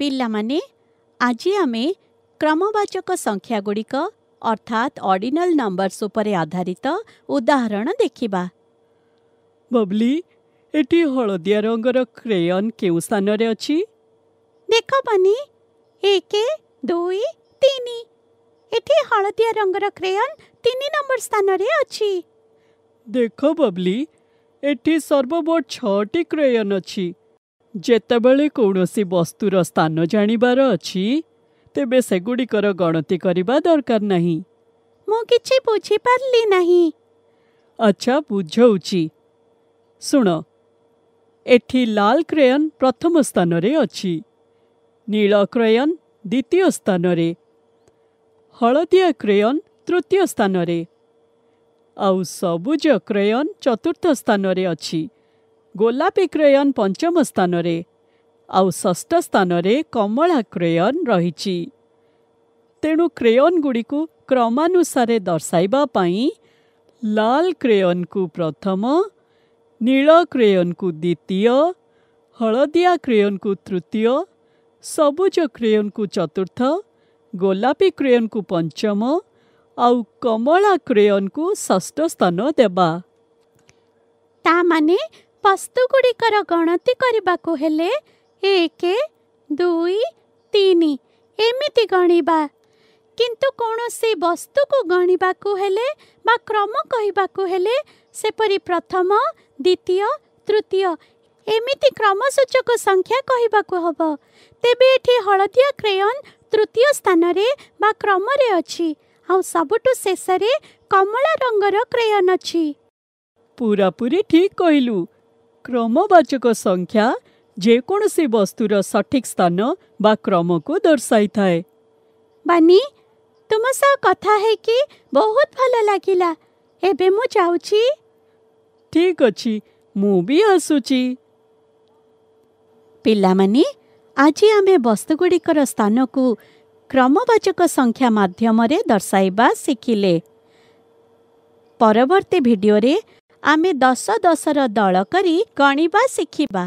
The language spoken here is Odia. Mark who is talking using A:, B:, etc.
A: ପିଲାମାନେ ଆଜି ଆମେ କ୍ରମବାଚକ ସଂଖ୍ୟାଗୁଡ଼ିକ ଅର୍ଥାତ୍ ଅର୍ଡିନାଲ ନମ୍ବର୍ସ ଉପରେ ଆଧାରିତ ଉଦାହରଣ ଦେଖିବା
B: ବବ୍ଲି ଏଠି ହଳଦିଆ ରଙ୍ଗର କ୍ରେୟନ୍ କେଉଁ ସ୍ଥାନରେ ଅଛି ଦେଖ ବନି
A: ଏକ ଦୁଇ ତିନି ଏଠି ହଳଦିଆ ରଙ୍ଗର କ୍ରେୟନ୍
B: ତିନି ନମ୍ବର ସ୍ଥାନରେ ଅଛି ଦେଖ ବବ୍ଲି ଏଠି ସର୍ବମୋଟ ଛଅଟି କ୍ରେୟନ୍ ଅଛି ଯେତେବେଳେ କୌଣସି ବସ୍ତୁର ସ୍ଥାନ ଜାଣିବାର ଅଛି ତେବେ ସେଗୁଡ଼ିକର ଗଣତି କରିବା ଦରକାର ନାହିଁ ମୁଁ କିଛି ବୁଝିପାରିଲି ନାହିଁ ଆଚ୍ଛା ବୁଝଉଛି ଶୁଣ ଏଠି ଲାଲ କ୍ରେୟନ୍ ପ୍ରଥମ ସ୍ଥାନରେ ଅଛି ନୀଳ କ୍ରେୟନ୍ ଦ୍ୱିତୀୟ ସ୍ଥାନରେ ହଳଦିଆ କ୍ରେୟନ୍ ତୃତୀୟ ସ୍ଥାନରେ ଆଉ ସବୁଜ କ୍ରେୟନ୍ ଚତୁର୍ଥ ସ୍ଥାନରେ ଅଛି ଗୋଲାପୀ କ୍ରେୟନ୍ ପଞ୍ଚମ ସ୍ଥାନରେ ଆଉ ଷଷ୍ଠ ସ୍ଥାନରେ କମଳା କ୍ରେୟନ୍ ରହିଛି ତେଣୁ କ୍ରେୟନ୍ଗୁଡ଼ିକୁ କ୍ରମାନୁସାରେ ଦର୍ଶାଇବା ପାଇଁ ଲାଲ କ୍ରେୟନ୍କୁ ପ୍ରଥମ ନୀଳ କ୍ରେୟନ୍କୁ ଦ୍ୱିତୀୟ ହଳଦିଆ କ୍ରେୟନ୍କୁ ତୃତୀୟ ସବୁଜ କ୍ରେୟନ୍କୁ ଚତୁର୍ଥ ଗୋଲାପୀ କ୍ରେୟନ୍କୁ ପଞ୍ଚମ ଆଉ କମଳା କ୍ରେୟନ୍କୁ ଷଷ୍ଠ ସ୍ଥାନ ଦେବା ତା ମାନେ
A: ବସ୍ତୁଗୁଡ଼ିକର ଗଣତି କରିବାକୁ ହେଲେ ଏକ ଦୁଇ ତିନି ଏମିତି ଗଣିବା କିନ୍ତୁ କୌଣସି ବସ୍ତୁକୁ ଗଣିବାକୁ ହେଲେ ବା କ୍ରମ କହିବାକୁ ହେଲେ ସେପରି ପ୍ରଥମ ଦ୍ୱିତୀୟ ତୃତୀୟ ଏମିତି କ୍ରମସୂଚକ ସଂଖ୍ୟା କହିବାକୁ ହେବ ତେବେ ଏଠି ହଳଦିଆ କ୍ରେୟନ ତୃତୀୟ ସ୍ଥାନରେ ବା କ୍ରମରେ ଅଛି ଆଉ ସବୁଠୁ ଶେଷରେ
B: କମଳା ରଙ୍ଗର କ୍ରେୟନ ଅଛି ପୁରାପୁରି ଠିକ୍ କହିଲୁ क्रमवाचक संख्या जे कोणसे वस्तु रो स्थान वा क्रम को थाए. बानी तुमसा कथा है कि बहुत
A: भल लागिला एबे म जाऊची ठीक अछि मु भी असुची पिला मनी आज ही आमे वस्तु स्थान को क्रमवाचक संख्या माध्यम रे दर्शाईबा परवर्ती वीडियो ଆମେ ଦଶ ଦଶର ଦଳ କରି ଗଣିବା ଶିଖିବା